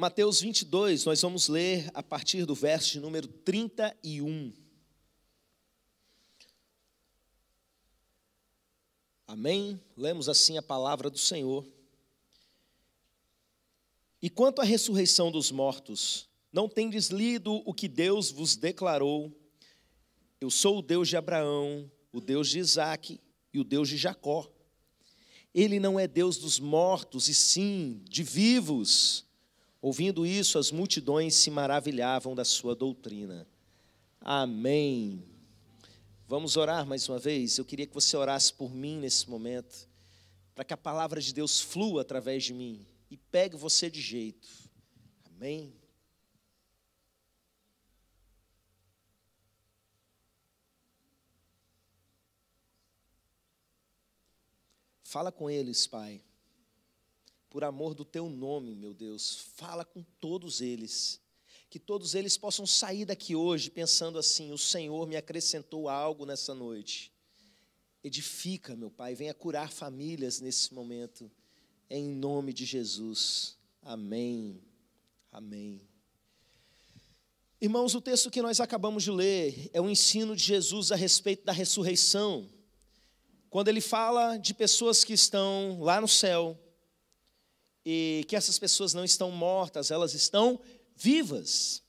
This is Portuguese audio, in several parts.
Mateus 22, nós vamos ler a partir do verso de número 31. Amém? Lemos assim a palavra do Senhor. E quanto à ressurreição dos mortos, não tendes lido o que Deus vos declarou? Eu sou o Deus de Abraão, o Deus de Isaac e o Deus de Jacó. Ele não é Deus dos mortos, e sim de vivos Ouvindo isso, as multidões se maravilhavam da sua doutrina. Amém. Vamos orar mais uma vez? Eu queria que você orasse por mim nesse momento, para que a palavra de Deus flua através de mim e pegue você de jeito. Amém. Fala com eles, Pai por amor do teu nome, meu Deus. Fala com todos eles. Que todos eles possam sair daqui hoje pensando assim: o Senhor me acrescentou algo nessa noite. Edifica, meu Pai, venha curar famílias nesse momento, em nome de Jesus. Amém. Amém. Irmãos, o texto que nós acabamos de ler é um ensino de Jesus a respeito da ressurreição. Quando ele fala de pessoas que estão lá no céu, e que essas pessoas não estão mortas, elas estão vivas.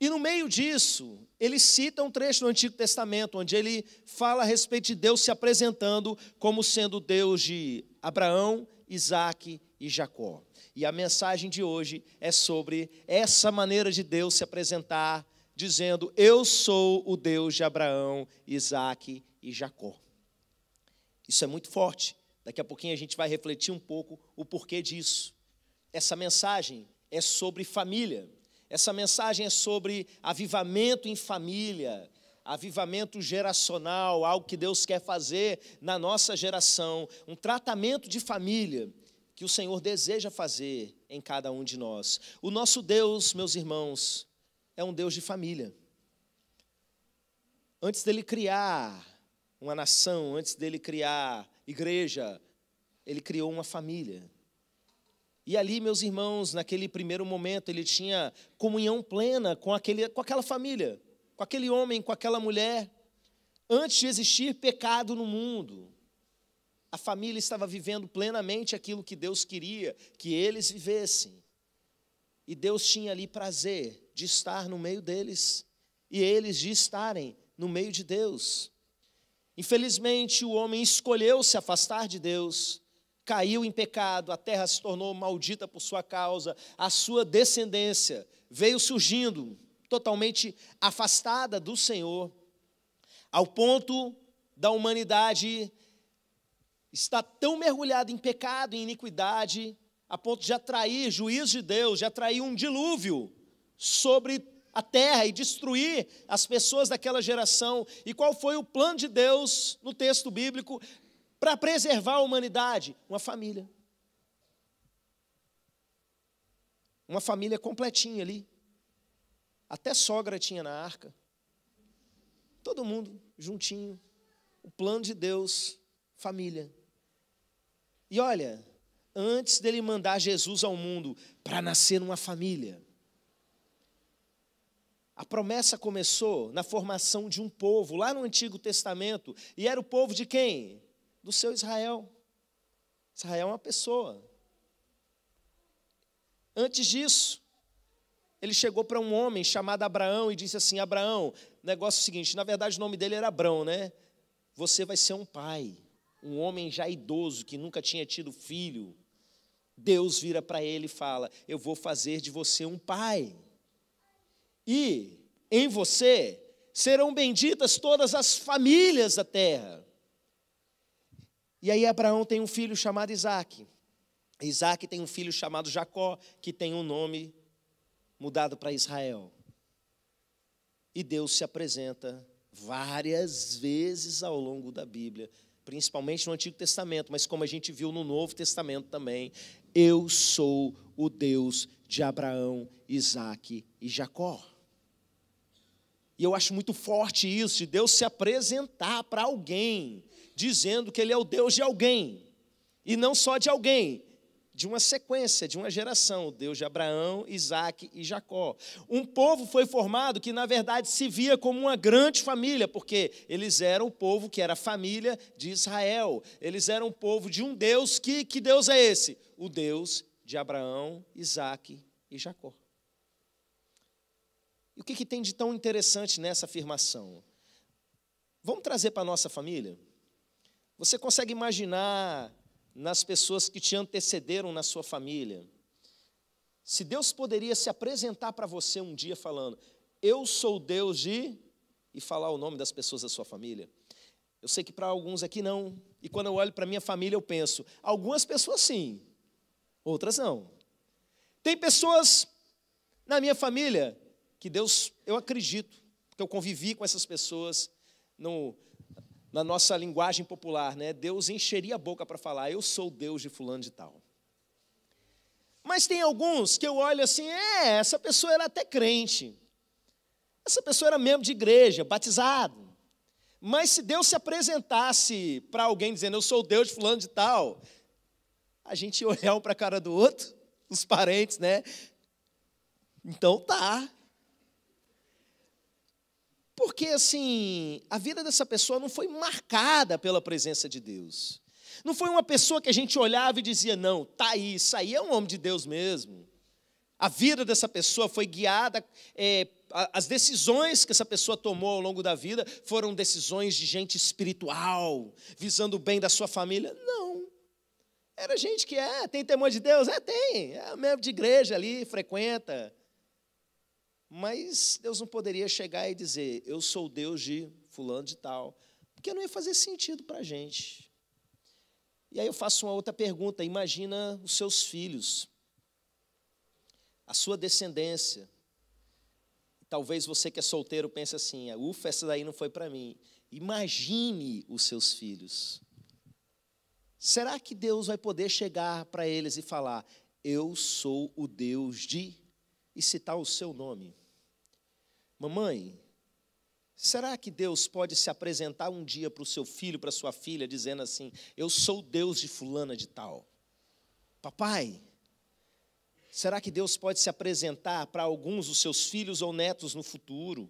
E no meio disso, ele cita um trecho do Antigo Testamento, onde ele fala a respeito de Deus se apresentando como sendo Deus de Abraão, Isaac e Jacó. E a mensagem de hoje é sobre essa maneira de Deus se apresentar, dizendo: Eu sou o Deus de Abraão, Isaac e Jacó. Isso é muito forte. Daqui a pouquinho a gente vai refletir um pouco o porquê disso. Essa mensagem é sobre família. Essa mensagem é sobre avivamento em família, avivamento geracional, algo que Deus quer fazer na nossa geração, um tratamento de família que o Senhor deseja fazer em cada um de nós. O nosso Deus, meus irmãos, é um Deus de família. Antes dele criar uma nação, antes dele criar igreja, ele criou uma família. E ali, meus irmãos, naquele primeiro momento, ele tinha comunhão plena com, aquele, com aquela família, com aquele homem, com aquela mulher. Antes de existir pecado no mundo, a família estava vivendo plenamente aquilo que Deus queria que eles vivessem. E Deus tinha ali prazer de estar no meio deles e eles de estarem no meio de Deus. Infelizmente, o homem escolheu se afastar de Deus, caiu em pecado, a terra se tornou maldita por sua causa, a sua descendência veio surgindo totalmente afastada do Senhor, ao ponto da humanidade está tão mergulhada em pecado e iniquidade, a ponto de atrair juízo de Deus, de atrair um dilúvio sobre a terra e destruir as pessoas daquela geração. E qual foi o plano de Deus no texto bíblico para preservar a humanidade? Uma família. Uma família completinha ali. Até sogra tinha na arca. Todo mundo juntinho. O plano de Deus, família. E olha, antes dele mandar Jesus ao mundo para nascer numa família, a promessa começou na formação de um povo, lá no Antigo Testamento. E era o povo de quem? Do seu Israel. Israel é uma pessoa. Antes disso, ele chegou para um homem chamado Abraão e disse assim: Abraão, negócio é o seguinte, na verdade o nome dele era Abrão, né? Você vai ser um pai, um homem já idoso que nunca tinha tido filho. Deus vira para ele e fala: Eu vou fazer de você um pai e em você serão benditas todas as famílias da terra. E aí Abraão tem um filho chamado Isaac. Isaac tem um filho chamado Jacó, que tem um nome mudado para Israel. E Deus se apresenta várias vezes ao longo da Bíblia, principalmente no Antigo Testamento, mas como a gente viu no Novo Testamento também, eu sou o Deus de Abraão, Isaac e Jacó. E eu acho muito forte isso, de Deus se apresentar para alguém, dizendo que Ele é o Deus de alguém, e não só de alguém, de uma sequência, de uma geração, o Deus de Abraão, Isaac e Jacó. Um povo foi formado que, na verdade, se via como uma grande família, porque eles eram o povo que era a família de Israel. Eles eram o povo de um Deus que, que Deus é esse? O Deus de Abraão, Isaac e Jacó. E o que, que tem de tão interessante nessa afirmação? Vamos trazer para a nossa família? Você consegue imaginar nas pessoas que te antecederam na sua família? Se Deus poderia se apresentar para você um dia falando, eu sou Deus de. e falar o nome das pessoas da sua família. Eu sei que para alguns aqui não. E quando eu olho para minha família, eu penso, algumas pessoas sim, outras não. Tem pessoas na minha família que Deus, eu acredito, porque eu convivi com essas pessoas no, na nossa linguagem popular, né? Deus encheria a boca para falar: Eu sou Deus de Fulano de Tal. Mas tem alguns que eu olho assim: é, essa pessoa era até crente, essa pessoa era membro de igreja, batizado. Mas se Deus se apresentasse para alguém dizendo: Eu sou Deus de Fulano de Tal, a gente ia olhar um para a cara do outro, os parentes, né? Então tá, porque, assim, a vida dessa pessoa não foi marcada pela presença de Deus. Não foi uma pessoa que a gente olhava e dizia, não, tá aí, isso aí é um homem de Deus mesmo. A vida dessa pessoa foi guiada, é, as decisões que essa pessoa tomou ao longo da vida foram decisões de gente espiritual, visando o bem da sua família. Não. Era gente que é, tem temor de Deus? É, tem. É, é membro de igreja ali, frequenta. Mas Deus não poderia chegar e dizer, eu sou Deus de fulano de tal, porque não ia fazer sentido para a gente. E aí eu faço uma outra pergunta: imagina os seus filhos, a sua descendência. Talvez você que é solteiro pense assim: ah, ufa, essa daí não foi para mim. Imagine os seus filhos. Será que Deus vai poder chegar para eles e falar: Eu sou o Deus de e citar o seu nome. Mamãe, será que Deus pode se apresentar um dia para o seu filho, para sua filha, dizendo assim: Eu sou Deus de Fulana de Tal? Papai, será que Deus pode se apresentar para alguns dos seus filhos ou netos no futuro?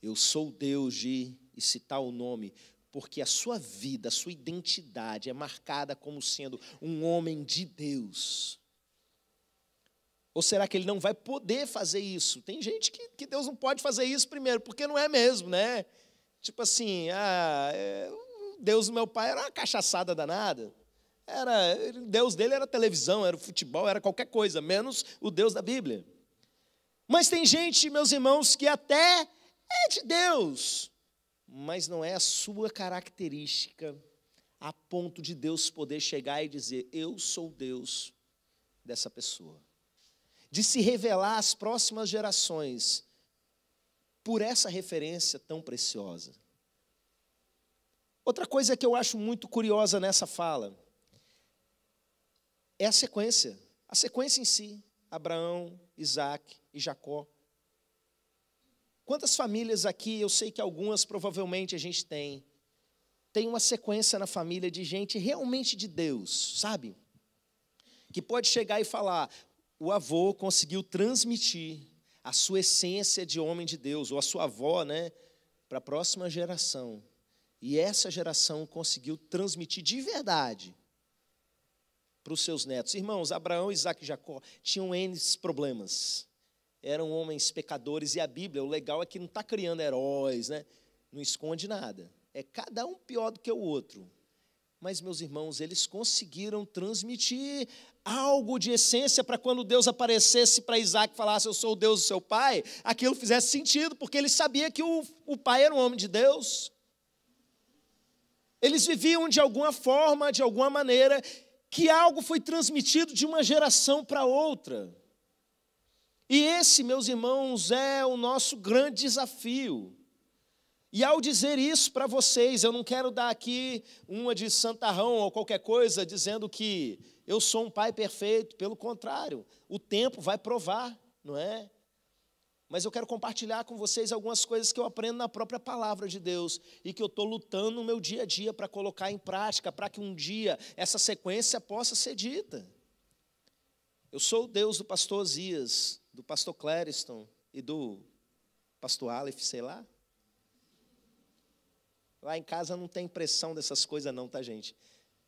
Eu sou Deus de, e citar o nome, porque a sua vida, a sua identidade é marcada como sendo um homem de Deus. Ou será que ele não vai poder fazer isso? Tem gente que, que Deus não pode fazer isso primeiro, porque não é mesmo, né? Tipo assim, ah, é, Deus do meu pai era uma cachaçada danada. Era, Deus dele era televisão, era futebol, era qualquer coisa, menos o Deus da Bíblia. Mas tem gente, meus irmãos, que até é de Deus, mas não é a sua característica a ponto de Deus poder chegar e dizer: Eu sou Deus dessa pessoa de se revelar às próximas gerações por essa referência tão preciosa. Outra coisa que eu acho muito curiosa nessa fala é a sequência, a sequência em si: Abraão, Isaac e Jacó. Quantas famílias aqui, eu sei que algumas provavelmente a gente tem, tem uma sequência na família de gente realmente de Deus, sabe? Que pode chegar e falar: o avô conseguiu transmitir a sua essência de homem de Deus, ou a sua avó, né, para a próxima geração. E essa geração conseguiu transmitir de verdade para os seus netos. Irmãos, Abraão, Isaac e Jacó tinham N problemas. Eram homens pecadores e a Bíblia, o legal é que não está criando heróis, né? não esconde nada. É cada um pior do que o outro. Mas, meus irmãos, eles conseguiram transmitir algo de essência para quando Deus aparecesse para Isaac e falasse: Eu sou o Deus do seu pai, aquilo fizesse sentido, porque ele sabia que o, o pai era um homem de Deus. Eles viviam de alguma forma, de alguma maneira, que algo foi transmitido de uma geração para outra. E esse, meus irmãos, é o nosso grande desafio. E ao dizer isso para vocês, eu não quero dar aqui uma de santarrão ou qualquer coisa dizendo que eu sou um pai perfeito, pelo contrário, o tempo vai provar, não é? Mas eu quero compartilhar com vocês algumas coisas que eu aprendo na própria palavra de Deus e que eu estou lutando no meu dia a dia para colocar em prática, para que um dia essa sequência possa ser dita. Eu sou o Deus do pastor Zias, do pastor Clériston e do pastor Aleph, sei lá. Lá em casa não tem pressão dessas coisas, não, tá, gente?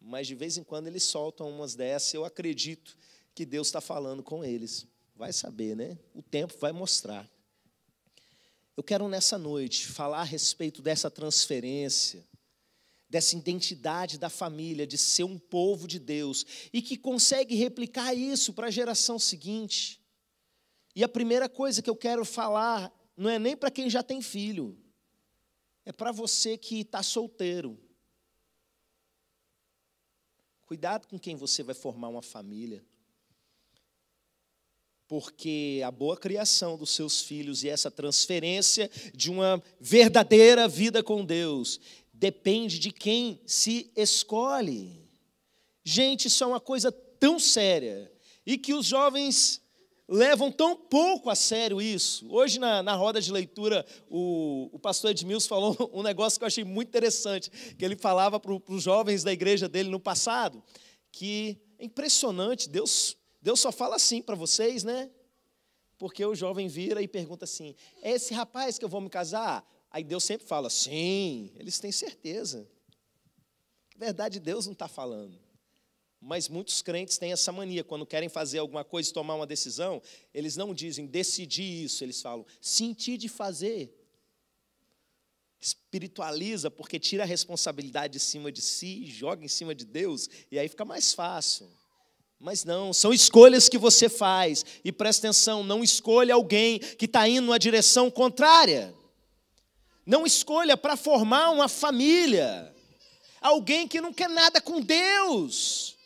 Mas de vez em quando eles soltam umas dessas, eu acredito que Deus está falando com eles. Vai saber, né? O tempo vai mostrar. Eu quero nessa noite falar a respeito dessa transferência, dessa identidade da família, de ser um povo de Deus e que consegue replicar isso para a geração seguinte. E a primeira coisa que eu quero falar não é nem para quem já tem filho, é para você que está solteiro. Cuidado com quem você vai formar uma família. Porque a boa criação dos seus filhos e essa transferência de uma verdadeira vida com Deus depende de quem se escolhe. Gente, isso é uma coisa tão séria e que os jovens levam tão pouco a sério isso. Hoje, na, na roda de leitura, o, o pastor Edmilson falou um negócio que eu achei muito interessante, que ele falava para os jovens da igreja dele no passado, que é impressionante, Deus, Deus só fala assim para vocês, né? Porque o jovem vira e pergunta assim: é esse rapaz que eu vou me casar? Aí Deus sempre fala: sim, eles têm certeza. Na verdade, Deus não está falando. Mas muitos crentes têm essa mania, quando querem fazer alguma coisa, tomar uma decisão, eles não dizem decidi isso, eles falam senti de fazer. Espiritualiza, porque tira a responsabilidade de cima de si, joga em cima de Deus, e aí fica mais fácil. Mas não, são escolhas que você faz. E presta atenção, não escolha alguém que está indo na direção contrária. Não escolha para formar uma família. Alguém que não quer nada com Deus.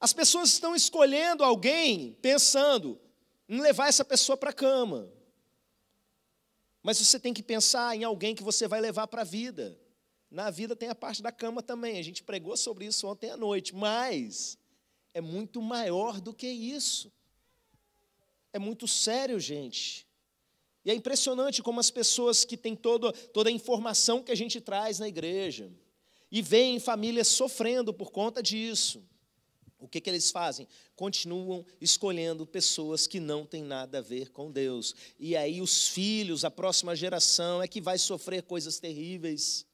As pessoas estão escolhendo alguém pensando em levar essa pessoa para a cama. Mas você tem que pensar em alguém que você vai levar para a vida. Na vida tem a parte da cama também. A gente pregou sobre isso ontem à noite, mas é muito maior do que isso. É muito sério, gente. E é impressionante como as pessoas que têm toda toda a informação que a gente traz na igreja e veem famílias sofrendo por conta disso o que, que eles fazem? Continuam escolhendo pessoas que não têm nada a ver com Deus. E aí, os filhos, a próxima geração, é que vai sofrer coisas terríveis.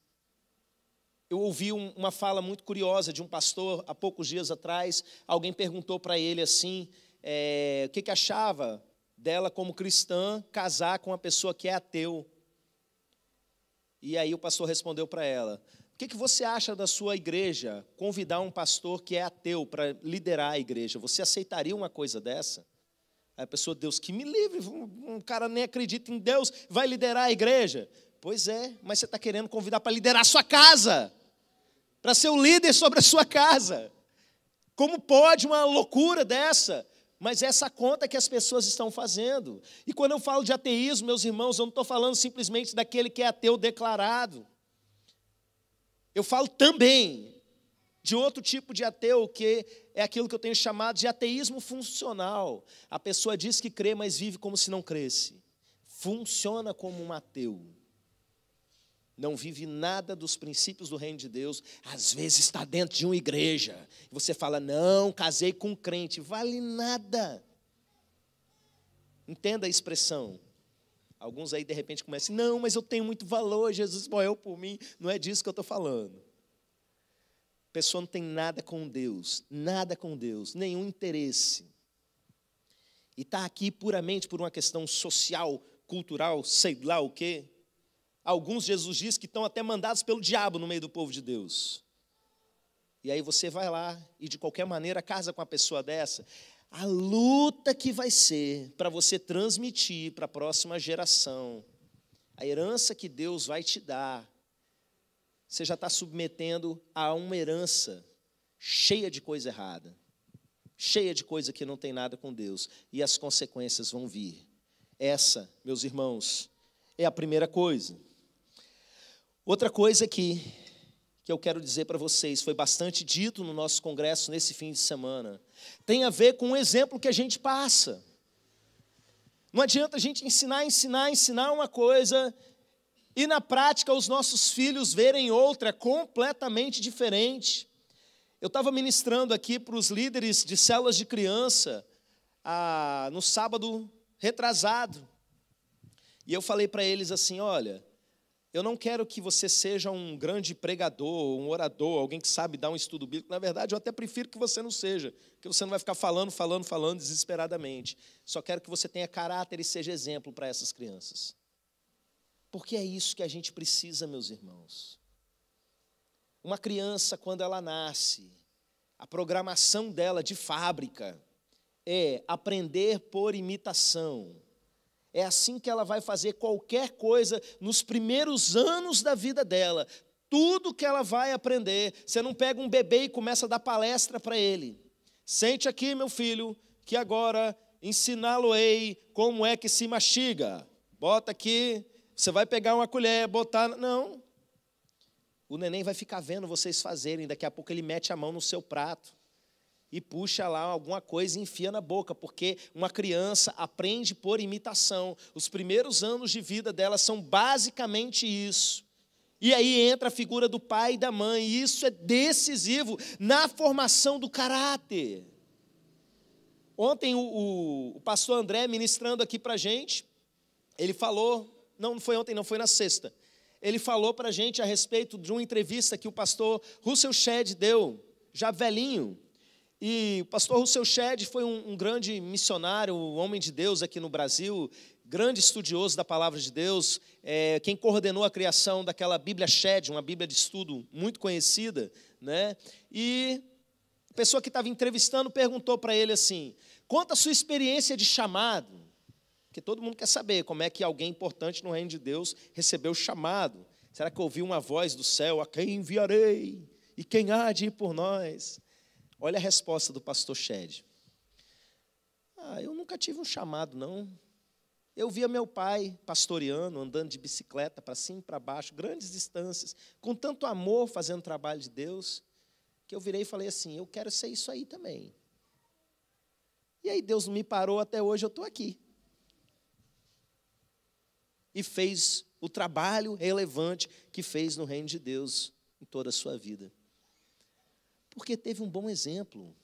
Eu ouvi um, uma fala muito curiosa de um pastor há poucos dias atrás. Alguém perguntou para ele assim: é, o que, que achava dela, como cristã, casar com uma pessoa que é ateu? E aí, o pastor respondeu para ela: que, que você acha da sua igreja convidar um pastor que é ateu para liderar a igreja? Você aceitaria uma coisa dessa? Aí a pessoa, Deus que me livre, um cara nem acredita em Deus, vai liderar a igreja. Pois é, mas você está querendo convidar para liderar a sua casa, para ser o líder sobre a sua casa. Como pode uma loucura dessa? Mas é essa conta que as pessoas estão fazendo. E quando eu falo de ateísmo, meus irmãos, eu não estou falando simplesmente daquele que é ateu declarado. Eu falo também de outro tipo de ateu, que é aquilo que eu tenho chamado de ateísmo funcional. A pessoa diz que crê, mas vive como se não cresse. Funciona como um ateu. Não vive nada dos princípios do reino de Deus. Às vezes está dentro de uma igreja. E você fala, não, casei com um crente. Vale nada. Entenda a expressão. Alguns aí de repente começam, não, mas eu tenho muito valor, Jesus morreu por mim. Não é disso que eu estou falando. A pessoa não tem nada com Deus, nada com Deus, nenhum interesse. E está aqui puramente por uma questão social, cultural, sei lá o quê. Alguns, Jesus diz, que estão até mandados pelo diabo no meio do povo de Deus. E aí você vai lá e de qualquer maneira casa com uma pessoa dessa a luta que vai ser para você transmitir para a próxima geração, a herança que Deus vai te dar. Você já está submetendo a uma herança cheia de coisa errada, cheia de coisa que não tem nada com Deus, e as consequências vão vir. Essa, meus irmãos, é a primeira coisa. Outra coisa que que eu quero dizer para vocês, foi bastante dito no nosso congresso nesse fim de semana, tem a ver com o exemplo que a gente passa. Não adianta a gente ensinar, ensinar, ensinar uma coisa e na prática os nossos filhos verem outra completamente diferente. Eu estava ministrando aqui para os líderes de células de criança ah, no sábado retrasado. E eu falei para eles assim: olha, eu não quero que você seja um grande pregador, um orador, alguém que sabe dar um estudo bíblico. Na verdade, eu até prefiro que você não seja, porque você não vai ficar falando, falando, falando desesperadamente. Só quero que você tenha caráter e seja exemplo para essas crianças. Porque é isso que a gente precisa, meus irmãos. Uma criança, quando ela nasce, a programação dela de fábrica é aprender por imitação. É assim que ela vai fazer qualquer coisa nos primeiros anos da vida dela. Tudo que ela vai aprender, você não pega um bebê e começa a dar palestra para ele. Sente aqui, meu filho, que agora ensiná-lo-ei como é que se mastiga. Bota aqui, você vai pegar uma colher, botar. Não. O neném vai ficar vendo vocês fazerem, daqui a pouco ele mete a mão no seu prato e puxa lá alguma coisa e enfia na boca, porque uma criança aprende por imitação. Os primeiros anos de vida dela são basicamente isso. E aí entra a figura do pai e da mãe, e isso é decisivo na formação do caráter. Ontem o, o, o pastor André, ministrando aqui para a gente, ele falou, não, não foi ontem, não, foi na sexta. Ele falou para a gente a respeito de uma entrevista que o pastor Russell Shedd deu, já velhinho, e o pastor Russell Shedd foi um, um grande missionário, um homem de Deus aqui no Brasil, grande estudioso da palavra de Deus, é, quem coordenou a criação daquela Bíblia Shedd, uma Bíblia de estudo muito conhecida, né? E a pessoa que estava entrevistando perguntou para ele assim: conta a sua experiência de chamado, porque todo mundo quer saber como é que alguém importante no reino de Deus recebeu o chamado. Será que ouviu uma voz do céu? A quem enviarei? E quem há de ir por nós? Olha a resposta do pastor Shed. Ah, eu nunca tive um chamado, não. Eu via meu pai pastoreando, andando de bicicleta para cima e para baixo, grandes distâncias, com tanto amor fazendo o trabalho de Deus, que eu virei e falei assim: eu quero ser isso aí também. E aí Deus me parou até hoje, eu estou aqui. E fez o trabalho relevante que fez no reino de Deus em toda a sua vida. Porque teve um bom exemplo.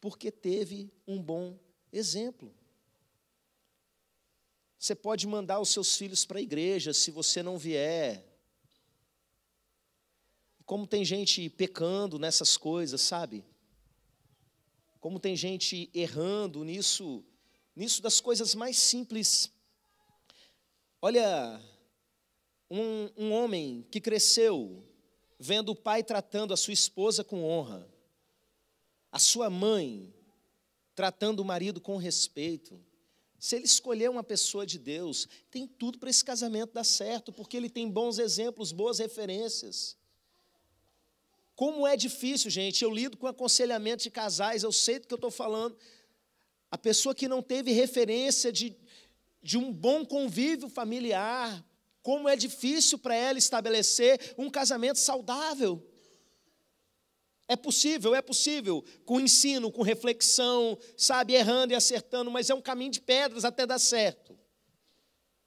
Porque teve um bom exemplo. Você pode mandar os seus filhos para a igreja se você não vier. Como tem gente pecando nessas coisas, sabe? Como tem gente errando nisso, nisso das coisas mais simples. Olha, um, um homem que cresceu vendo o pai tratando a sua esposa com honra, a sua mãe tratando o marido com respeito. Se ele escolher uma pessoa de Deus, tem tudo para esse casamento dar certo, porque ele tem bons exemplos, boas referências. Como é difícil, gente. Eu lido com aconselhamento de casais, eu sei do que eu estou falando. A pessoa que não teve referência de, de um bom convívio familiar, como é difícil para ela estabelecer um casamento saudável. É possível, é possível, com ensino, com reflexão, sabe, errando e acertando, mas é um caminho de pedras até dar certo.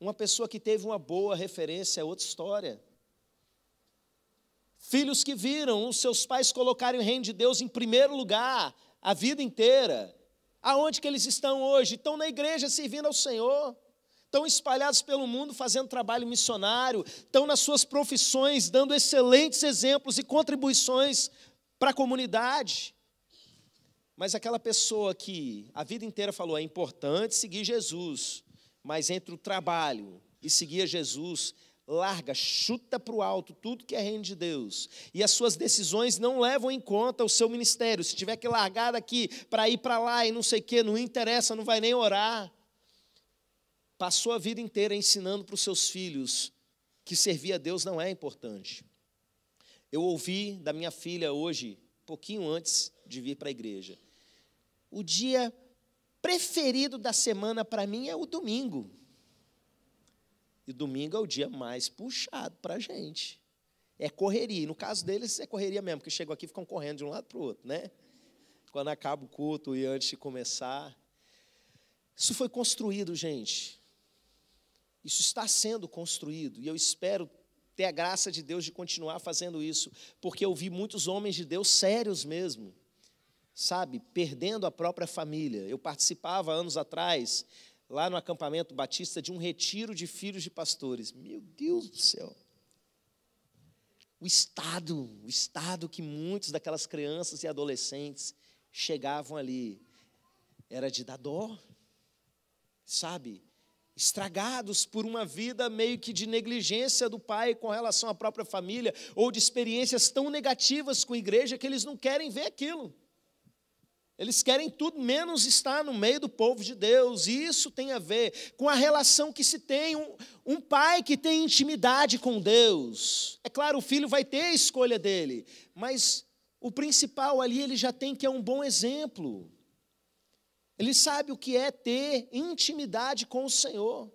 Uma pessoa que teve uma boa referência é outra história. Filhos que viram os seus pais colocarem o reino de Deus em primeiro lugar a vida inteira. Aonde que eles estão hoje? Estão na igreja servindo ao Senhor estão espalhados pelo mundo fazendo trabalho missionário, estão nas suas profissões dando excelentes exemplos e contribuições para a comunidade. Mas aquela pessoa que a vida inteira falou é importante seguir Jesus, mas entre o trabalho e seguir a Jesus, larga, chuta para o alto tudo que é reino de Deus. E as suas decisões não levam em conta o seu ministério. Se tiver que largar daqui para ir para lá e não sei o quê, não interessa, não vai nem orar passou a vida inteira ensinando para os seus filhos que servir a Deus não é importante. Eu ouvi da minha filha hoje, pouquinho antes de vir para a igreja, o dia preferido da semana para mim é o domingo. E domingo é o dia mais puxado para a gente. É correria. no caso deles, é correria mesmo, porque chegam aqui e ficam correndo de um lado para o outro, né? Quando acaba o culto e antes de começar. Isso foi construído, gente, isso está sendo construído e eu espero ter a graça de Deus de continuar fazendo isso, porque eu vi muitos homens de Deus sérios mesmo, sabe, perdendo a própria família. Eu participava anos atrás, lá no acampamento batista, de um retiro de filhos de pastores. Meu Deus do céu! O estado, o estado que muitos daquelas crianças e adolescentes chegavam ali era de dar dó, sabe? estragados por uma vida meio que de negligência do pai com relação à própria família, ou de experiências tão negativas com a igreja que eles não querem ver aquilo. Eles querem tudo menos estar no meio do povo de Deus, e isso tem a ver com a relação que se tem. Um, um pai que tem intimidade com Deus. É claro, o filho vai ter a escolha dele, mas o principal ali ele já tem que é um bom exemplo. Ele sabe o que é ter intimidade com o Senhor.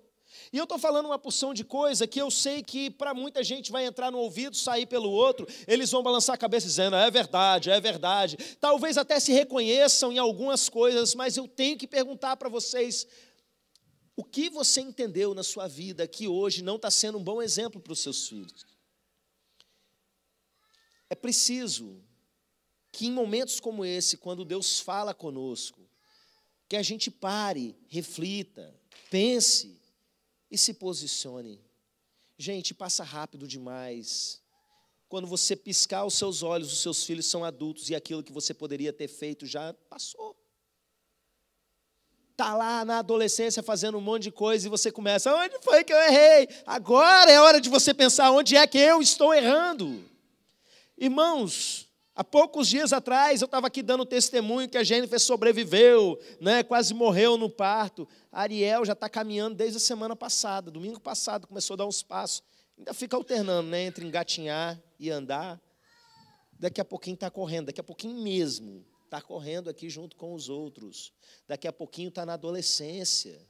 E eu estou falando uma porção de coisa que eu sei que para muita gente vai entrar no ouvido, sair pelo outro, eles vão balançar a cabeça dizendo: é verdade, é verdade. Talvez até se reconheçam em algumas coisas, mas eu tenho que perguntar para vocês: o que você entendeu na sua vida que hoje não está sendo um bom exemplo para os seus filhos? É preciso que em momentos como esse, quando Deus fala conosco, que a gente pare, reflita, pense e se posicione. Gente, passa rápido demais. Quando você piscar os seus olhos, os seus filhos são adultos e aquilo que você poderia ter feito já passou. Tá lá na adolescência fazendo um monte de coisa e você começa: onde foi que eu errei? Agora é hora de você pensar onde é que eu estou errando. Irmãos, Há poucos dias atrás eu estava aqui dando testemunho que a Jennifer sobreviveu, né? quase morreu no parto. A Ariel já está caminhando desde a semana passada, domingo passado começou a dar uns passos. Ainda fica alternando né? entre engatinhar e andar. Daqui a pouquinho está correndo, daqui a pouquinho mesmo está correndo aqui junto com os outros. Daqui a pouquinho está na adolescência.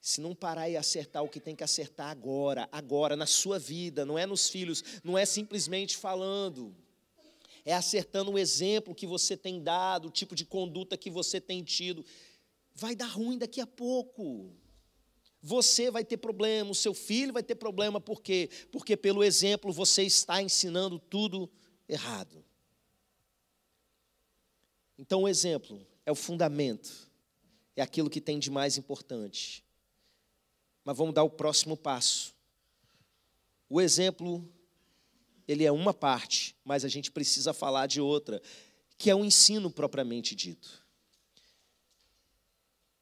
Se não parar e acertar o que tem que acertar agora, agora, na sua vida, não é nos filhos, não é simplesmente falando é acertando o exemplo que você tem dado, o tipo de conduta que você tem tido. Vai dar ruim daqui a pouco. Você vai ter problema, o seu filho vai ter problema, por quê? Porque pelo exemplo você está ensinando tudo errado. Então, o exemplo é o fundamento, é aquilo que tem de mais importante. Mas vamos dar o próximo passo. O exemplo ele é uma parte, mas a gente precisa falar de outra, que é o ensino propriamente dito.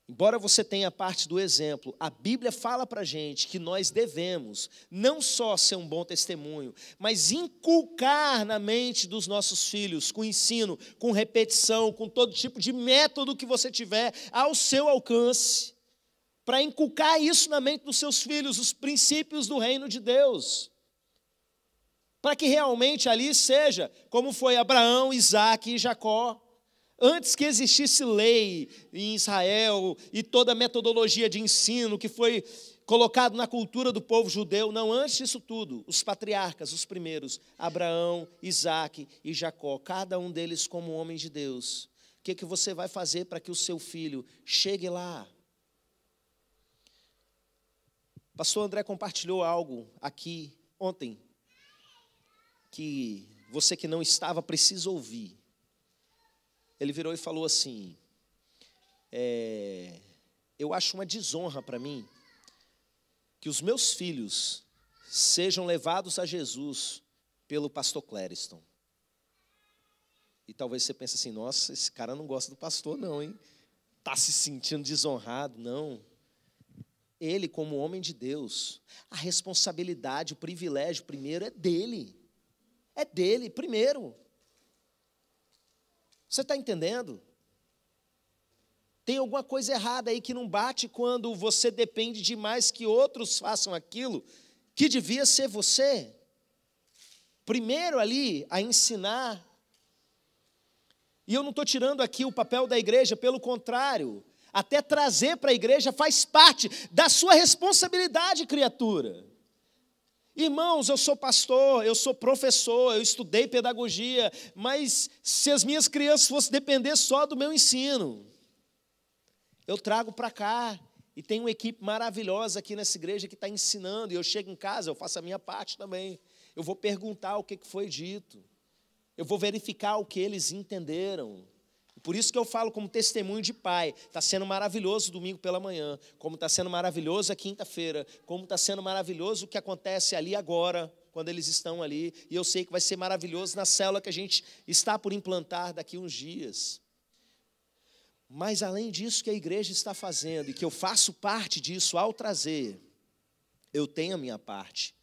Embora você tenha parte do exemplo, a Bíblia fala para gente que nós devemos não só ser um bom testemunho, mas inculcar na mente dos nossos filhos, com ensino, com repetição, com todo tipo de método que você tiver ao seu alcance, para inculcar isso na mente dos seus filhos, os princípios do reino de Deus para que realmente ali seja como foi Abraão, Isaac e Jacó. Antes que existisse lei em Israel e toda a metodologia de ensino que foi colocado na cultura do povo judeu, não, antes disso tudo, os patriarcas, os primeiros, Abraão, Isaac e Jacó, cada um deles como homem de Deus. O que, que você vai fazer para que o seu filho chegue lá? Pastor André compartilhou algo aqui ontem que você que não estava precisa ouvir. Ele virou e falou assim: é, Eu acho uma desonra para mim que os meus filhos sejam levados a Jesus pelo pastor Clériston. E talvez você pense assim: nossa, esse cara não gosta do pastor, não, hein? Está se sentindo desonrado. Não. Ele, como homem de Deus, a responsabilidade, o privilégio primeiro é dele é dele primeiro. Você está entendendo? Tem alguma coisa errada aí que não bate quando você depende demais que outros façam aquilo que devia ser você. Primeiro ali a ensinar. E eu não estou tirando aqui o papel da igreja, pelo contrário, até trazer para a igreja faz parte da sua responsabilidade, criatura. Irmãos, eu sou pastor, eu sou professor, eu estudei pedagogia, mas se as minhas crianças fossem depender só do meu ensino, eu trago para cá e tem uma equipe maravilhosa aqui nessa igreja que está ensinando, e eu chego em casa, eu faço a minha parte também. Eu vou perguntar o que foi dito, eu vou verificar o que eles entenderam. Por isso que eu falo como testemunho de pai. Está sendo maravilhoso domingo pela manhã, como está sendo maravilhoso a quinta-feira, como está sendo maravilhoso o que acontece ali agora, quando eles estão ali. E eu sei que vai ser maravilhoso na célula que a gente está por implantar daqui uns dias. Mas além disso que a igreja está fazendo e que eu faço parte disso ao trazer, eu tenho a minha parte.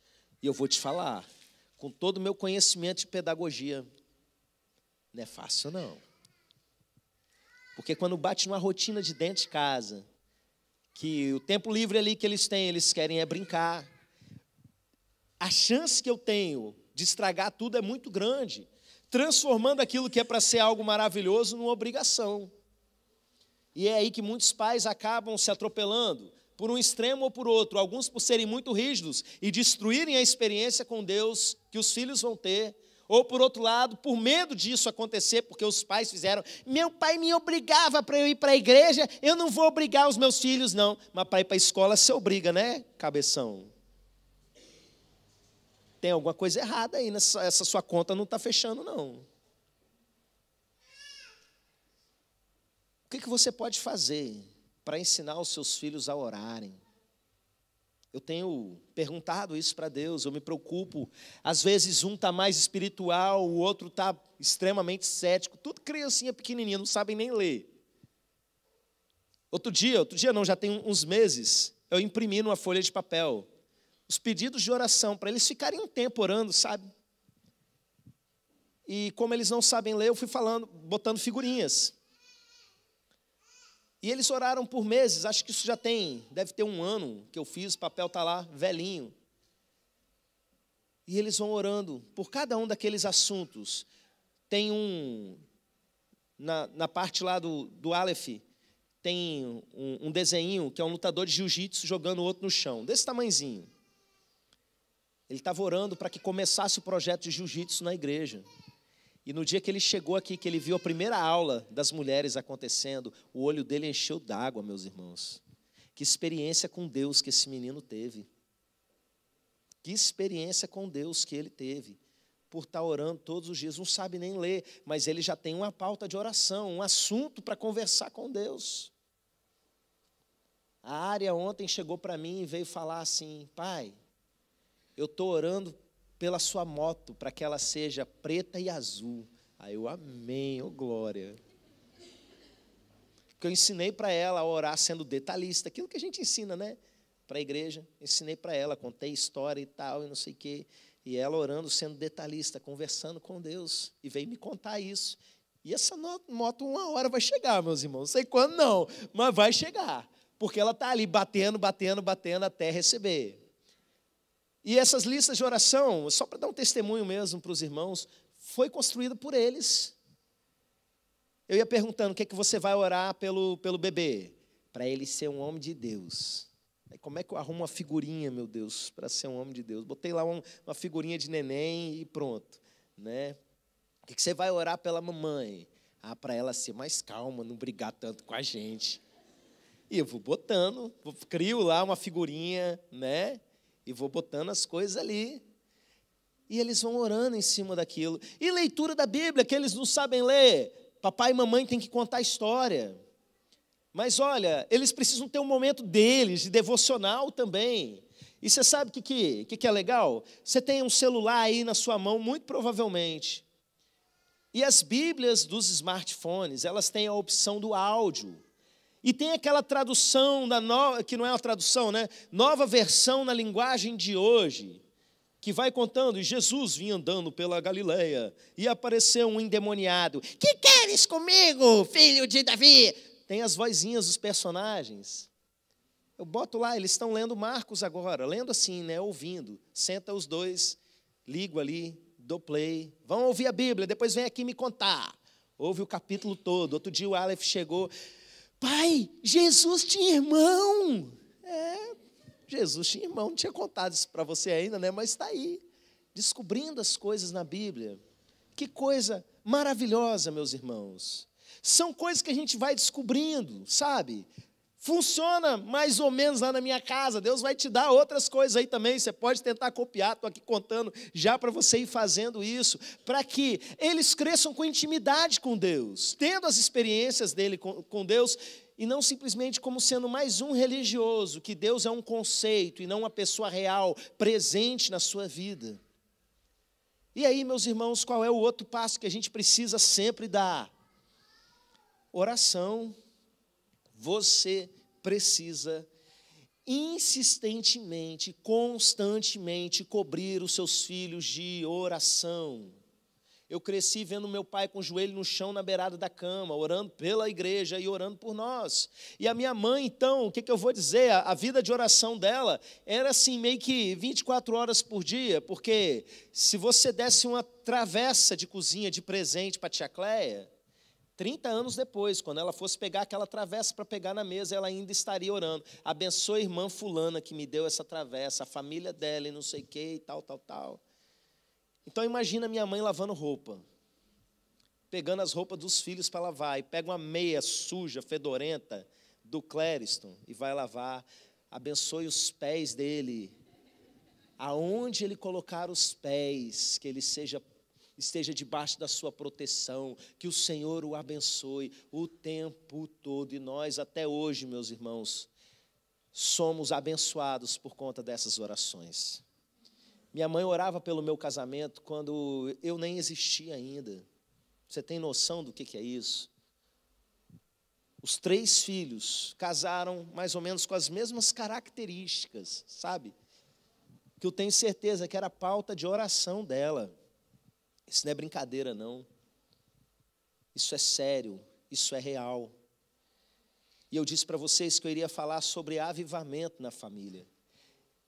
E eu vou te falar, com todo o meu conhecimento de pedagogia, não é fácil não. Porque quando bate numa rotina de dentro de casa, que o tempo livre ali que eles têm, eles querem é brincar. A chance que eu tenho de estragar tudo é muito grande, transformando aquilo que é para ser algo maravilhoso numa obrigação. E é aí que muitos pais acabam se atropelando, por um extremo ou por outro, alguns por serem muito rígidos e destruírem a experiência com Deus que os filhos vão ter, ou por outro lado, por medo disso acontecer, porque os pais fizeram, meu pai me obrigava para eu ir para a igreja, eu não vou obrigar os meus filhos, não. Mas para ir para a escola se obriga, né, cabeção? Tem alguma coisa errada aí, nessa, essa sua conta não está fechando, não. O que, que você pode fazer para ensinar os seus filhos a orarem? Eu tenho perguntado isso para Deus, eu me preocupo. Às vezes um está mais espiritual, o outro está extremamente cético. Tudo criancinha pequenininha, não sabem nem ler. Outro dia, outro dia não, já tem uns meses, eu imprimi numa folha de papel os pedidos de oração para eles ficarem um tempo orando, sabe? E como eles não sabem ler, eu fui falando, botando figurinhas. E eles oraram por meses, acho que isso já tem, deve ter um ano que eu fiz, o papel está lá, velhinho. E eles vão orando por cada um daqueles assuntos. Tem um, na, na parte lá do, do Aleph, tem um, um desenho que é um lutador de jiu-jitsu jogando o outro no chão, desse tamanzinho. Ele estava orando para que começasse o projeto de jiu-jitsu na igreja. E no dia que ele chegou aqui, que ele viu a primeira aula das mulheres acontecendo, o olho dele encheu d'água, meus irmãos. Que experiência com Deus que esse menino teve. Que experiência com Deus que ele teve. Por estar tá orando todos os dias, não sabe nem ler, mas ele já tem uma pauta de oração, um assunto para conversar com Deus. A área ontem chegou para mim e veio falar assim: Pai, eu estou orando pela sua moto para que ela seja preta e azul. Aí eu, amém, ô oh glória. Porque eu ensinei para ela a orar sendo detalhista, aquilo que a gente ensina, né? Para a igreja. Ensinei para ela, contei história e tal, e não sei o quê. E ela orando, sendo detalhista, conversando com Deus. E veio me contar isso. E essa moto, uma hora vai chegar, meus irmãos. Não sei quando não, mas vai chegar. Porque ela está ali batendo, batendo, batendo até receber. E essas listas de oração, só para dar um testemunho mesmo para os irmãos, foi construída por eles. Eu ia perguntando o que é que você vai orar pelo, pelo bebê, para ele ser um homem de Deus. Como é que eu arrumo uma figurinha, meu Deus, para ser um homem de Deus? Botei lá uma, figurinha de neném e pronto, né? O que, é que você vai orar pela mamãe? Ah, para ela ser mais calma, não brigar tanto com a gente. E eu vou botando, vou, crio lá uma figurinha, né? e vou botando as coisas ali. E eles vão orando em cima daquilo. E leitura da Bíblia, que eles não sabem ler. Papai e mamãe têm que contar a história. Mas olha, eles precisam ter um momento deles, de devocional também. E você sabe o que, que, que, que é legal? Você tem um celular aí na sua mão, muito provavelmente. E as Bíblias dos smartphones, elas têm a opção do áudio. E tem aquela tradução da nova, que não é uma tradução, né? Nova versão na linguagem de hoje, que vai contando, e Jesus vinha andando pela Galileia, e apareceu um endemoniado. Que queres comigo, filho de Davi? Tem as vozinhas dos personagens. Eu boto lá, eles estão lendo Marcos agora, lendo assim, né, ouvindo. Senta os dois, ligo ali, dou play. Vão ouvir a Bíblia, depois vem aqui me contar. Ouve o capítulo todo. Outro dia o Aleph chegou, Pai, Jesus tinha irmão. É, Jesus tinha irmão, não tinha contado isso para você ainda, né? Mas está aí, descobrindo as coisas na Bíblia. Que coisa maravilhosa, meus irmãos. São coisas que a gente vai descobrindo, sabe? Funciona mais ou menos lá na minha casa. Deus vai te dar outras coisas aí também. Você pode tentar copiar, estou aqui contando já para você ir fazendo isso, para que eles cresçam com intimidade com Deus, tendo as experiências dele com Deus e não simplesmente como sendo mais um religioso, que Deus é um conceito e não uma pessoa real, presente na sua vida. E aí, meus irmãos, qual é o outro passo que a gente precisa sempre dar? Oração. Você precisa insistentemente, constantemente cobrir os seus filhos de oração. Eu cresci vendo meu pai com o joelho no chão na beirada da cama, orando pela igreja e orando por nós. E a minha mãe, então, o que, que eu vou dizer? A, a vida de oração dela era assim, meio que 24 horas por dia, porque se você desse uma travessa de cozinha de presente para a tia Cléia, 30 anos depois, quando ela fosse pegar aquela travessa para pegar na mesa, ela ainda estaria orando. Abençoe a irmã fulana que me deu essa travessa, a família dela e não sei o que e tal, tal, tal. Então imagina minha mãe lavando roupa, pegando as roupas dos filhos para lavar, e pega uma meia suja, fedorenta, do Clériston e vai lavar. Abençoe os pés dele. Aonde ele colocar os pés, que ele seja esteja debaixo da sua proteção, que o Senhor o abençoe o tempo todo. E nós, até hoje, meus irmãos, somos abençoados por conta dessas orações. Minha mãe orava pelo meu casamento quando eu nem existia ainda. Você tem noção do que é isso? Os três filhos casaram mais ou menos com as mesmas características, sabe? Que eu tenho certeza que era pauta de oração dela. Isso não é brincadeira, não. Isso é sério, isso é real. E eu disse para vocês que eu iria falar sobre avivamento na família.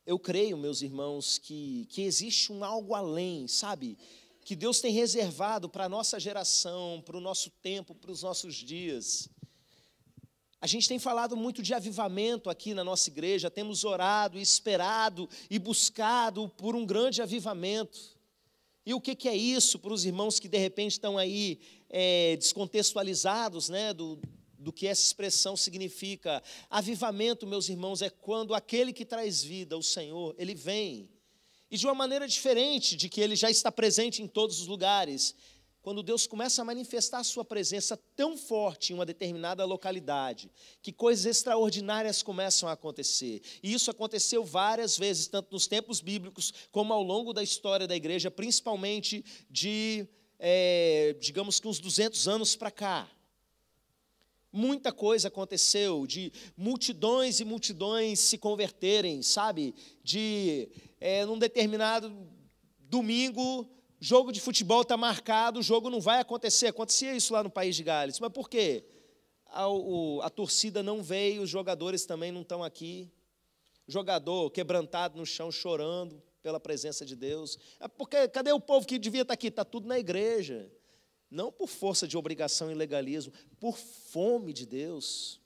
Eu creio, meus irmãos, que, que existe um algo além, sabe? Que Deus tem reservado para a nossa geração, para o nosso tempo, para os nossos dias. A gente tem falado muito de avivamento aqui na nossa igreja, temos orado, esperado e buscado por um grande avivamento. E o que, que é isso para os irmãos que de repente estão aí é, descontextualizados né, do, do que essa expressão significa? Avivamento, meus irmãos, é quando aquele que traz vida, o Senhor, ele vem. E de uma maneira diferente de que ele já está presente em todos os lugares, quando Deus começa a manifestar a sua presença tão forte em uma determinada localidade, que coisas extraordinárias começam a acontecer. E isso aconteceu várias vezes, tanto nos tempos bíblicos, como ao longo da história da igreja, principalmente de, é, digamos que uns 200 anos para cá. Muita coisa aconteceu, de multidões e multidões se converterem, sabe? De, é, num determinado domingo, jogo de futebol está marcado, o jogo não vai acontecer. Acontecia isso lá no País de Gales. Mas por quê? A, o, a torcida não veio, os jogadores também não estão aqui. jogador quebrantado no chão, chorando pela presença de Deus. É porque cadê o povo que devia estar tá aqui? Está tudo na igreja. Não por força de obrigação e legalismo, por fome de Deus.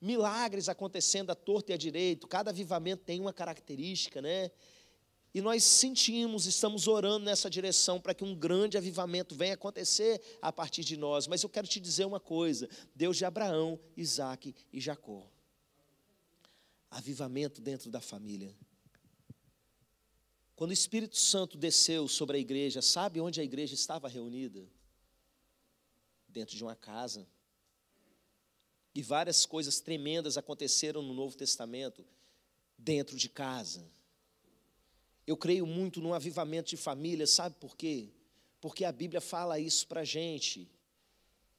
Milagres acontecendo à torta e à direito. Cada avivamento tem uma característica, né? E nós sentimos, estamos orando nessa direção para que um grande avivamento venha acontecer a partir de nós. Mas eu quero te dizer uma coisa: Deus de Abraão, Isaac e Jacó. Avivamento dentro da família. Quando o Espírito Santo desceu sobre a igreja, sabe onde a igreja estava reunida? Dentro de uma casa. E várias coisas tremendas aconteceram no Novo Testamento dentro de casa. Eu creio muito no avivamento de família, sabe por quê? Porque a Bíblia fala isso para a gente,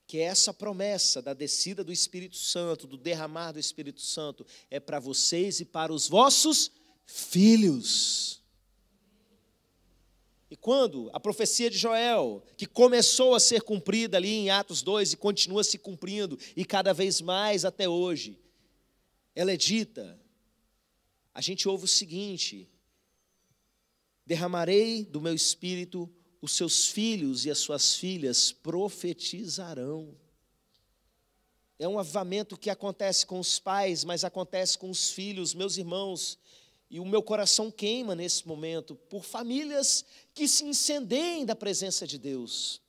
que é essa promessa da descida do Espírito Santo, do derramar do Espírito Santo, é para vocês e para os vossos filhos. E quando a profecia de Joel, que começou a ser cumprida ali em Atos 2 e continua se cumprindo, e cada vez mais até hoje, ela é dita, a gente ouve o seguinte: Derramarei do meu espírito, os seus filhos e as suas filhas profetizarão. É um avamento que acontece com os pais, mas acontece com os filhos, meus irmãos. E o meu coração queima nesse momento por famílias que se incendeiem da presença de Deus.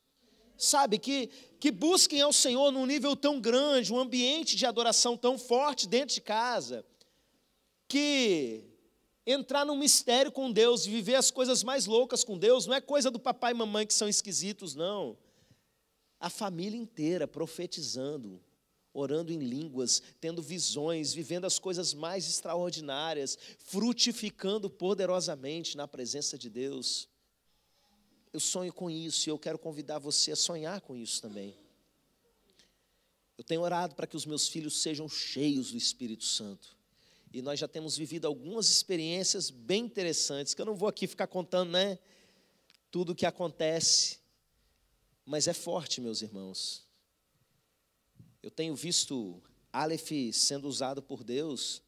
Sabe, que, que busquem ao Senhor num nível tão grande, um ambiente de adoração tão forte dentro de casa, que entrar num mistério com Deus, viver as coisas mais loucas com Deus, não é coisa do papai e mamãe que são esquisitos, não. A família inteira profetizando, orando em línguas, tendo visões, vivendo as coisas mais extraordinárias, frutificando poderosamente na presença de Deus. Eu sonho com isso e eu quero convidar você a sonhar com isso também. Eu tenho orado para que os meus filhos sejam cheios do Espírito Santo. E nós já temos vivido algumas experiências bem interessantes, que eu não vou aqui ficar contando, né? Tudo o que acontece. Mas é forte, meus irmãos. Eu tenho visto Aleph sendo usado por Deus,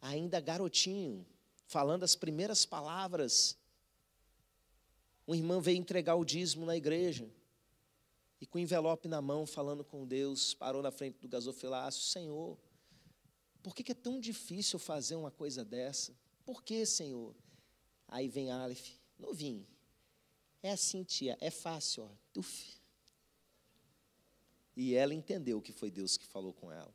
ainda garotinho, falando as primeiras palavras. Uma irmã veio entregar o dízimo na igreja e com o envelope na mão, falando com Deus, parou na frente do gasofilácio: Senhor, por que, é tão difícil fazer uma coisa dessa? Por que, Senhor? Aí vem Aleph, novinho. É assim, tia, é fácil, ó. Tuf. E ela entendeu que foi Deus que falou com ela.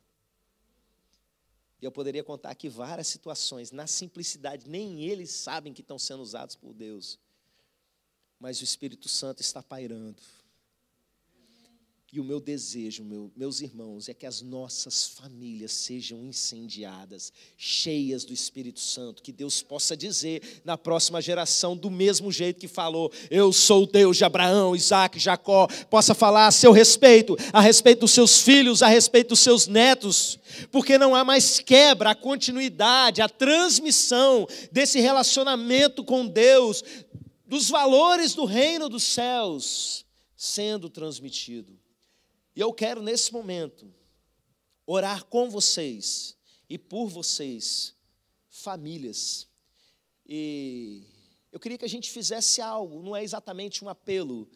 E eu poderia contar aqui várias situações, na simplicidade, nem eles sabem que estão sendo usados por Deus. Mas o Espírito Santo está pairando. E o meu desejo, meu, meus irmãos, é que as nossas famílias sejam incendiadas, cheias do Espírito Santo, que Deus possa dizer na próxima geração, do mesmo jeito que falou: Eu sou o Deus de Abraão, Isaac, Jacó, possa falar a seu respeito, a respeito dos seus filhos, a respeito dos seus netos, porque não há mais quebra, a continuidade, a transmissão desse relacionamento com Deus, dos valores do reino dos céus sendo transmitido. E eu quero, nesse momento, orar com vocês e por vocês, famílias. E eu queria que a gente fizesse algo, não é exatamente um apelo,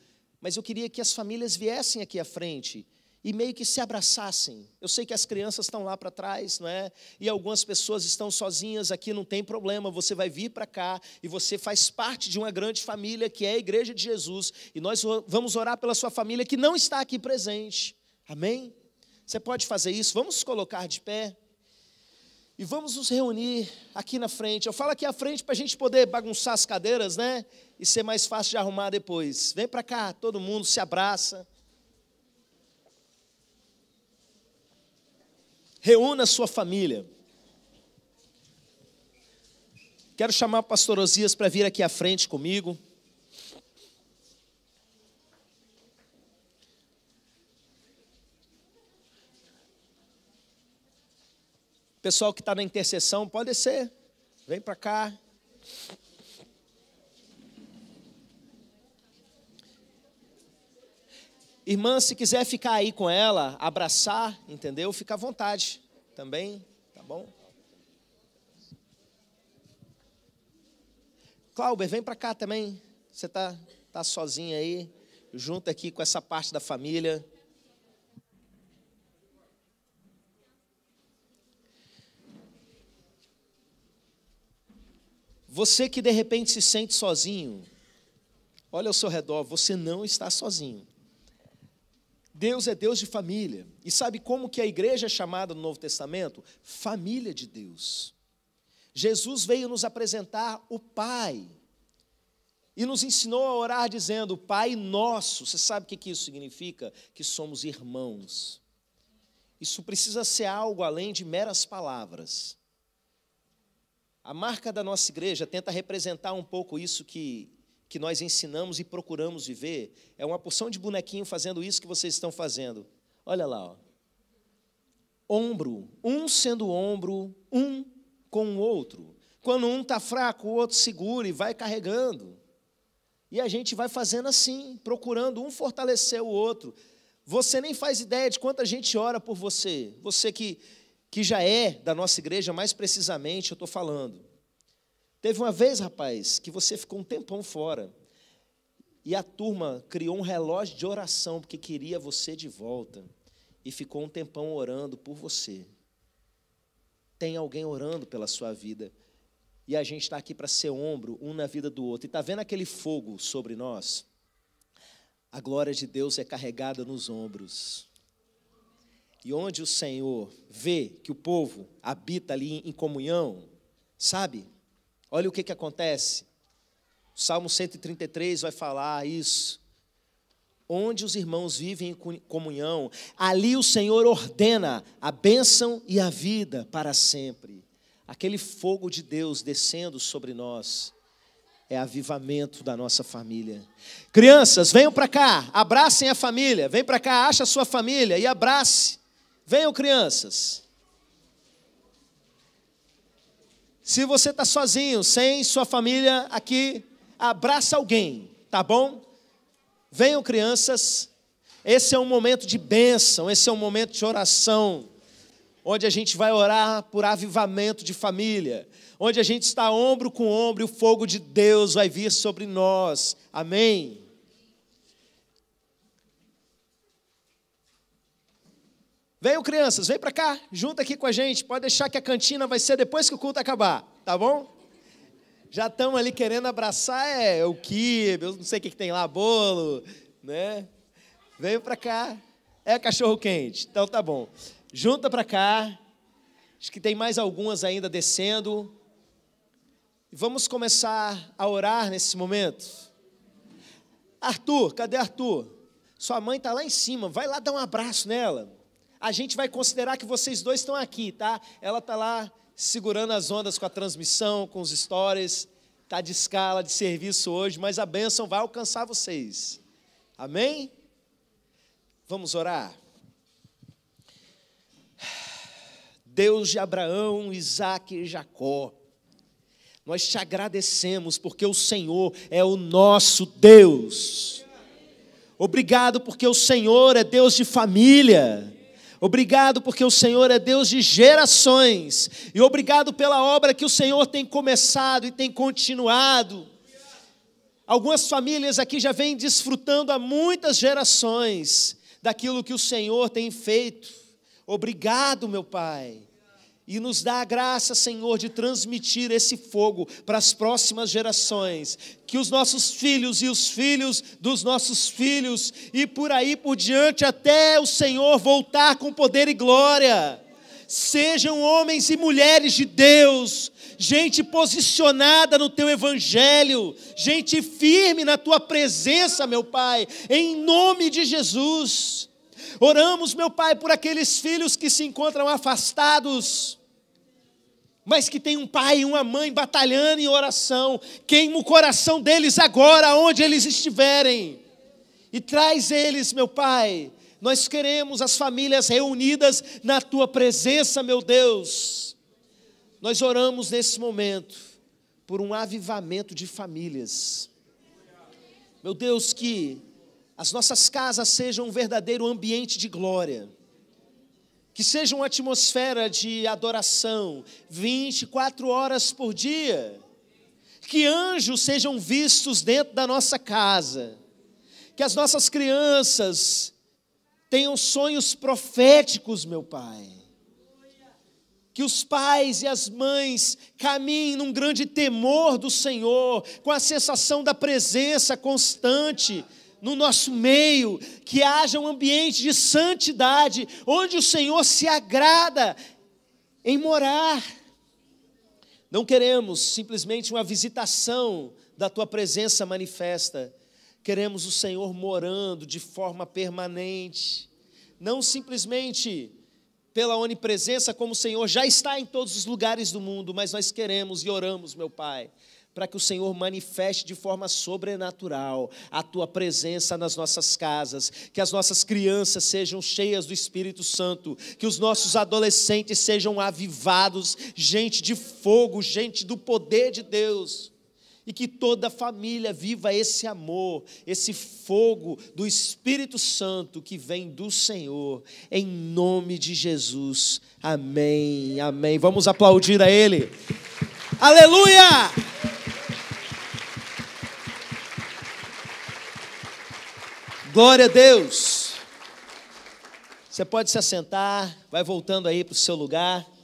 mas eu queria que as famílias viessem aqui à frente e meio que se abraçassem. Eu sei que as crianças estão lá para trás, não é? E algumas pessoas estão sozinhas aqui, não tem problema, você vai vir para cá e você faz parte de uma grande família que é a igreja de Jesus, e nós vamos orar pela sua família que não está aqui presente. Amém? Você pode fazer isso? Vamos colocar de pé. E vamos nos reunir aqui na frente. Eu falo aqui à frente para a gente poder bagunçar as cadeiras, né? E ser mais fácil de arrumar depois. Vem para cá, todo mundo se abraça. Reúna a sua família. Quero chamar o pastor Osias para vir aqui à frente comigo. Pessoal que está na intercessão, pode descer. Vem para cá. Irmã, se quiser ficar aí com ela, abraçar, entendeu? Fica à vontade também, tá bom? Clauber, vem para cá também. Você tá, tá sozinha aí, junto aqui com essa parte da família. Você que de repente se sente sozinho, olha ao seu redor, você não está sozinho. Deus é Deus de família. E sabe como que a igreja é chamada no Novo Testamento? Família de Deus. Jesus veio nos apresentar o Pai e nos ensinou a orar dizendo: Pai nosso. Você sabe o que isso significa? Que somos irmãos. Isso precisa ser algo além de meras palavras. A marca da nossa igreja tenta representar um pouco isso que que nós ensinamos e procuramos viver é uma porção de bonequinho fazendo isso que vocês estão fazendo. Olha lá, ó. ombro, um sendo ombro, um com o outro. Quando um está fraco, o outro segura e vai carregando. E a gente vai fazendo assim, procurando um fortalecer o outro. Você nem faz ideia de quanta gente ora por você. Você que, que já é da nossa igreja, mais precisamente, eu estou falando. Teve uma vez, rapaz, que você ficou um tempão fora. E a turma criou um relógio de oração, porque queria você de volta. E ficou um tempão orando por você. Tem alguém orando pela sua vida. E a gente está aqui para ser ombro, um na vida do outro. E está vendo aquele fogo sobre nós? A glória de Deus é carregada nos ombros. E onde o Senhor vê que o povo habita ali em comunhão, sabe? Olha o que, que acontece. O Salmo 133 vai falar isso. Onde os irmãos vivem em comunhão, ali o Senhor ordena a bênção e a vida para sempre. Aquele fogo de Deus descendo sobre nós é avivamento da nossa família. Crianças, venham para cá, abracem a família, vem para cá, acha a sua família e abrace. Venham, crianças. Se você está sozinho, sem sua família aqui, abraça alguém, tá bom? Venham crianças, esse é um momento de bênção, esse é um momento de oração, onde a gente vai orar por avivamento de família, onde a gente está ombro com ombro e o fogo de Deus vai vir sobre nós, amém? Venham crianças, vem para cá, junta aqui com a gente. Pode deixar que a cantina vai ser depois que o culto acabar, tá bom? Já estão ali querendo abraçar é, é, o quibe, eu não sei o que, que tem lá, bolo, né? Vem para cá, é cachorro quente, então tá bom. Junta para cá, acho que tem mais algumas ainda descendo. Vamos começar a orar nesse momento. Arthur, cadê Arthur? Sua mãe está lá em cima, vai lá dar um abraço nela a gente vai considerar que vocês dois estão aqui, tá? Ela está lá segurando as ondas com a transmissão, com os stories, está de escala, de serviço hoje, mas a bênção vai alcançar vocês. Amém? Vamos orar. Deus de Abraão, Isaac e Jacó, nós te agradecemos porque o Senhor é o nosso Deus. Obrigado porque o Senhor é Deus de família. Obrigado porque o Senhor é Deus de gerações. E obrigado pela obra que o Senhor tem começado e tem continuado. Algumas famílias aqui já vêm desfrutando há muitas gerações daquilo que o Senhor tem feito. Obrigado, meu Pai. E nos dá a graça, Senhor, de transmitir esse fogo para as próximas gerações. Que os nossos filhos e os filhos dos nossos filhos, e por aí por diante, até o Senhor voltar com poder e glória sejam homens e mulheres de Deus, gente posicionada no teu evangelho, gente firme na tua presença, meu Pai, em nome de Jesus. Oramos, meu Pai, por aqueles filhos que se encontram afastados, mas que tem um pai e uma mãe batalhando em oração. Queima o coração deles agora, onde eles estiverem. E traz eles, meu Pai. Nós queremos as famílias reunidas na tua presença, meu Deus. Nós oramos nesse momento por um avivamento de famílias. Meu Deus, que as nossas casas sejam um verdadeiro ambiente de glória. Que seja uma atmosfera de adoração 24 horas por dia. Que anjos sejam vistos dentro da nossa casa. Que as nossas crianças tenham sonhos proféticos, meu Pai. Que os pais e as mães caminhem num grande temor do Senhor, com a sensação da presença constante no nosso meio, que haja um ambiente de santidade, onde o Senhor se agrada em morar. Não queremos simplesmente uma visitação da tua presença manifesta, queremos o Senhor morando de forma permanente, não simplesmente pela onipresença, como o Senhor já está em todos os lugares do mundo, mas nós queremos e oramos, meu Pai, para que o Senhor manifeste de forma sobrenatural a tua presença nas nossas casas, que as nossas crianças sejam cheias do Espírito Santo, que os nossos adolescentes sejam avivados, gente de fogo, gente do poder de Deus. E que toda família viva esse amor, esse fogo do Espírito Santo que vem do Senhor, em nome de Jesus. Amém, amém. Vamos aplaudir a Ele. Aleluia! Glória a Deus. Você pode se assentar, vai voltando aí para o seu lugar.